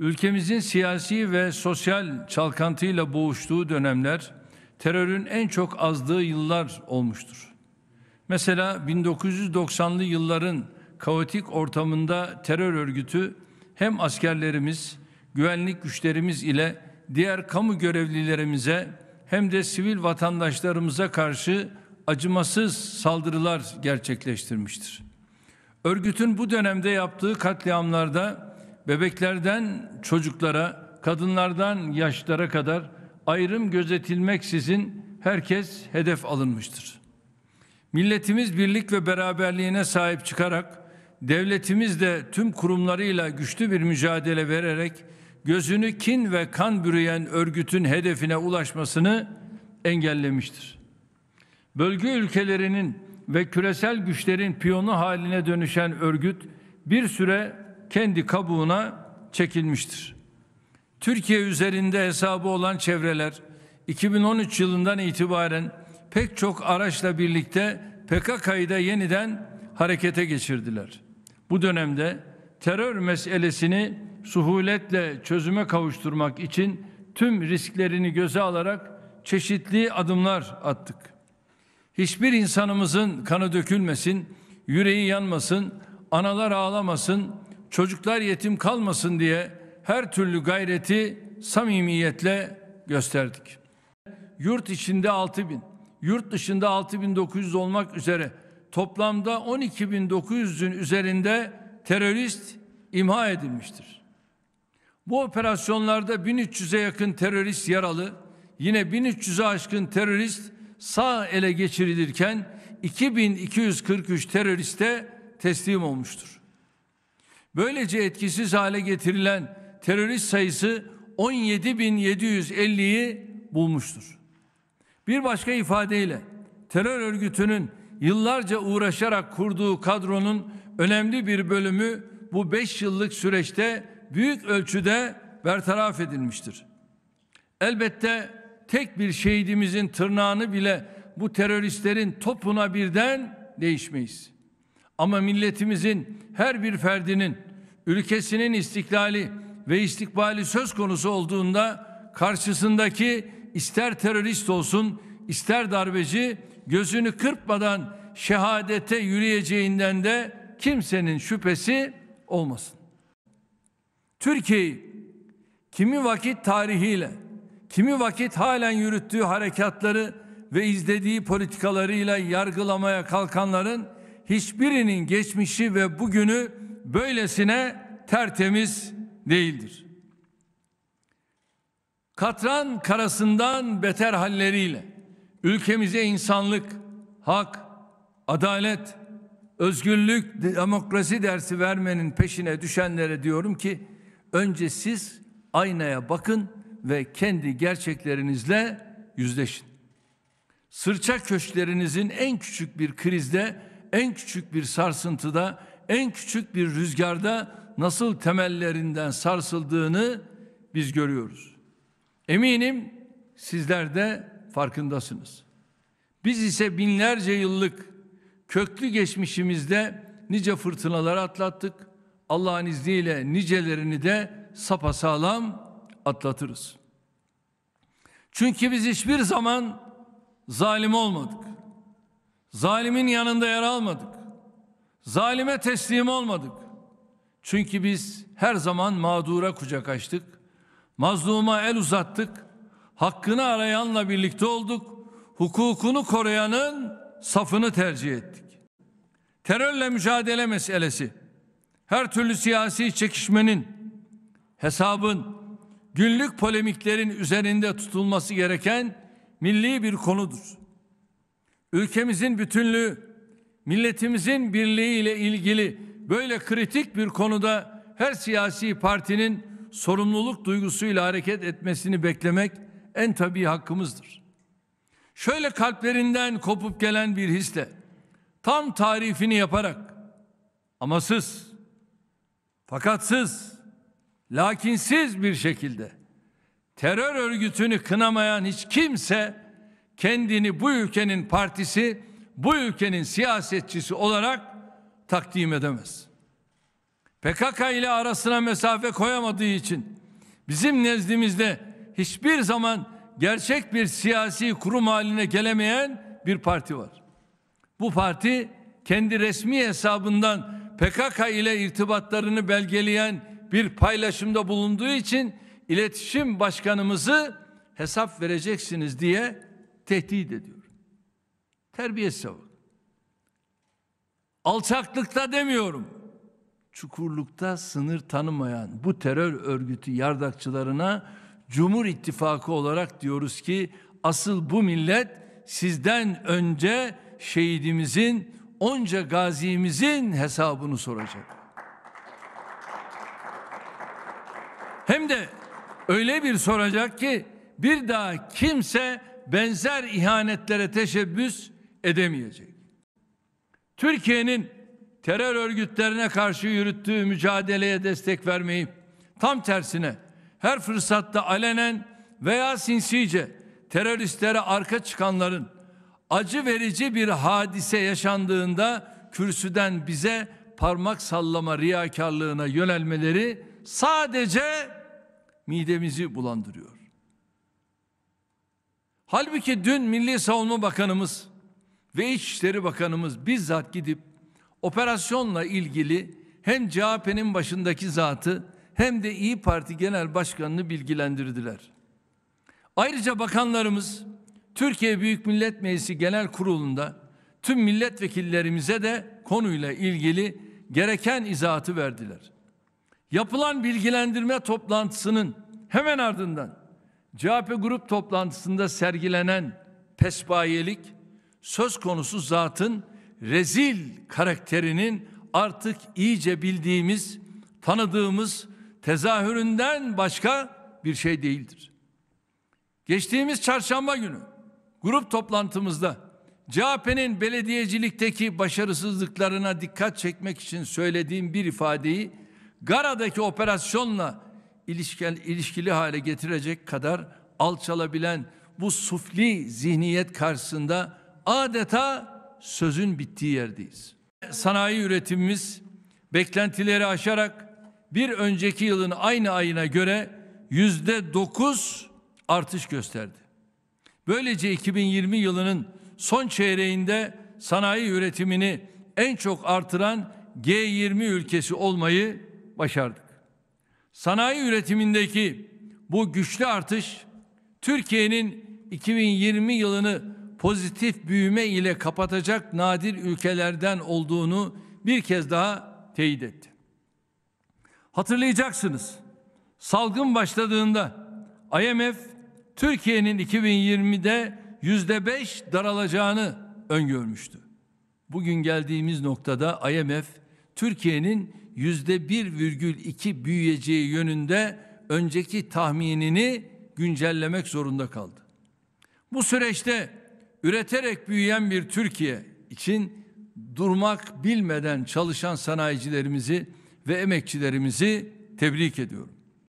Ülkemizin siyasi ve sosyal çalkantıyla boğuştuğu dönemler terörün en çok azdığı yıllar olmuştur. Mesela 1990'lı yılların kaotik ortamında terör örgütü hem askerlerimiz, güvenlik güçlerimiz ile diğer kamu görevlilerimize hem de sivil vatandaşlarımıza karşı acımasız saldırılar gerçekleştirmiştir. Örgütün bu dönemde yaptığı katliamlarda Bebeklerden çocuklara, kadınlardan yaşlara kadar ayrım gözetilmeksizin herkes hedef alınmıştır. Milletimiz birlik ve beraberliğine sahip çıkarak devletimiz de tüm kurumlarıyla güçlü bir mücadele vererek gözünü kin ve kan bürüyen örgütün hedefine ulaşmasını engellemiştir. Bölge ülkelerinin ve küresel güçlerin piyonu haline dönüşen örgüt bir süre kendi kabuğuna çekilmiştir. Türkiye üzerinde hesabı olan çevreler 2013 yılından itibaren pek çok araçla birlikte PKK'yı da yeniden harekete geçirdiler. Bu dönemde terör meselesini suhuletle çözüme kavuşturmak için tüm risklerini göze alarak çeşitli adımlar attık. Hiçbir insanımızın kanı dökülmesin, yüreği yanmasın, analar ağlamasın, çocuklar yetim kalmasın diye her türlü gayreti samimiyetle gösterdik. Yurt içinde 6 bin, yurt dışında 6900 olmak üzere toplamda 12.900'ün üzerinde terörist imha edilmiştir. Bu operasyonlarda 1300'e yakın terörist yaralı, yine 1300'e aşkın terörist sağ ele geçirilirken 2243 teröriste teslim olmuştur. Böylece etkisiz hale getirilen terörist sayısı 17.750'yi bulmuştur. Bir başka ifadeyle terör örgütünün yıllarca uğraşarak kurduğu kadronun önemli bir bölümü bu 5 yıllık süreçte büyük ölçüde bertaraf edilmiştir. Elbette tek bir şehidimizin tırnağını bile bu teröristlerin topuna birden değişmeyiz. Ama milletimizin her bir ferdinin ülkesinin istiklali ve istikbali söz konusu olduğunda karşısındaki ister terörist olsun ister darbeci gözünü kırpmadan şehadete yürüyeceğinden de kimsenin şüphesi olmasın. Türkiye'yi kimi vakit tarihiyle, kimi vakit halen yürüttüğü harekatları ve izlediği politikalarıyla yargılamaya kalkanların hiçbirinin geçmişi ve bugünü böylesine tertemiz değildir. Katran karasından beter halleriyle ülkemize insanlık, hak, adalet, özgürlük, demokrasi dersi vermenin peşine düşenlere diyorum ki önce siz aynaya bakın ve kendi gerçeklerinizle yüzleşin. Sırça köşklerinizin en küçük bir krizde en küçük bir sarsıntıda, en küçük bir rüzgarda nasıl temellerinden sarsıldığını biz görüyoruz. Eminim sizler de farkındasınız. Biz ise binlerce yıllık köklü geçmişimizde nice fırtınalar atlattık. Allah'ın izniyle nicelerini de sapasağlam atlatırız. Çünkü biz hiçbir zaman zalim olmadık. Zalimin yanında yer almadık. Zalime teslim olmadık. Çünkü biz her zaman mağdura kucak açtık. Mazluma el uzattık. Hakkını arayanla birlikte olduk. Hukukunu koruyanın safını tercih ettik. Terörle mücadele meselesi. Her türlü siyasi çekişmenin, hesabın, günlük polemiklerin üzerinde tutulması gereken milli bir konudur ülkemizin bütünlüğü, milletimizin birliği ile ilgili böyle kritik bir konuda her siyasi partinin sorumluluk duygusuyla hareket etmesini beklemek en tabii hakkımızdır. Şöyle kalplerinden kopup gelen bir hisle tam tarifini yaparak amasız, fakatsız, lakinsiz bir şekilde terör örgütünü kınamayan hiç kimse kendini bu ülkenin partisi, bu ülkenin siyasetçisi olarak takdim edemez. PKK ile arasına mesafe koyamadığı için bizim nezdimizde hiçbir zaman gerçek bir siyasi kurum haline gelemeyen bir parti var. Bu parti kendi resmi hesabından PKK ile irtibatlarını belgeleyen bir paylaşımda bulunduğu için iletişim başkanımızı hesap vereceksiniz diye tehdit ediyor. Terbiyesiz savun. Alçaklıkta demiyorum. Çukurlukta sınır tanımayan bu terör örgütü yardakçılarına Cumhur İttifakı olarak diyoruz ki asıl bu millet sizden önce şehidimizin, onca gazimizin hesabını soracak. Hem de öyle bir soracak ki bir daha kimse benzer ihanetlere teşebbüs edemeyecek. Türkiye'nin terör örgütlerine karşı yürüttüğü mücadeleye destek vermeyi tam tersine her fırsatta alenen veya sinsice teröristlere arka çıkanların acı verici bir hadise yaşandığında kürsüden bize parmak sallama riyakarlığına yönelmeleri sadece midemizi bulandırıyor. Halbuki dün Milli Savunma Bakanımız ve İçişleri Bakanımız bizzat gidip operasyonla ilgili hem CHP'nin başındaki zatı hem de İyi Parti Genel Başkanı'nı bilgilendirdiler. Ayrıca bakanlarımız Türkiye Büyük Millet Meclisi Genel Kurulu'nda tüm milletvekillerimize de konuyla ilgili gereken izahatı verdiler. Yapılan bilgilendirme toplantısının hemen ardından CHP grup toplantısında sergilenen pesbayelik, söz konusu zatın rezil karakterinin artık iyice bildiğimiz, tanıdığımız tezahüründen başka bir şey değildir. Geçtiğimiz çarşamba günü grup toplantımızda CHP'nin belediyecilikteki başarısızlıklarına dikkat çekmek için söylediğim bir ifadeyi Gara'daki operasyonla ilişken, ilişkili hale getirecek kadar alçalabilen bu sufli zihniyet karşısında adeta sözün bittiği yerdeyiz. Sanayi üretimimiz beklentileri aşarak bir önceki yılın aynı ayına göre yüzde dokuz artış gösterdi. Böylece 2020 yılının son çeyreğinde sanayi üretimini en çok artıran G20 ülkesi olmayı başardık. Sanayi üretimindeki bu güçlü artış Türkiye'nin 2020 yılını pozitif büyüme ile kapatacak nadir ülkelerden olduğunu bir kez daha teyit etti. Hatırlayacaksınız. Salgın başladığında IMF Türkiye'nin 2020'de yüzde beş daralacağını öngörmüştü. Bugün geldiğimiz noktada IMF Türkiye'nin yüzde bir virgül iki büyüyeceği yönünde önceki tahminini güncellemek zorunda kaldı. Bu süreçte üreterek büyüyen bir Türkiye için durmak bilmeden çalışan sanayicilerimizi ve emekçilerimizi tebrik ediyorum.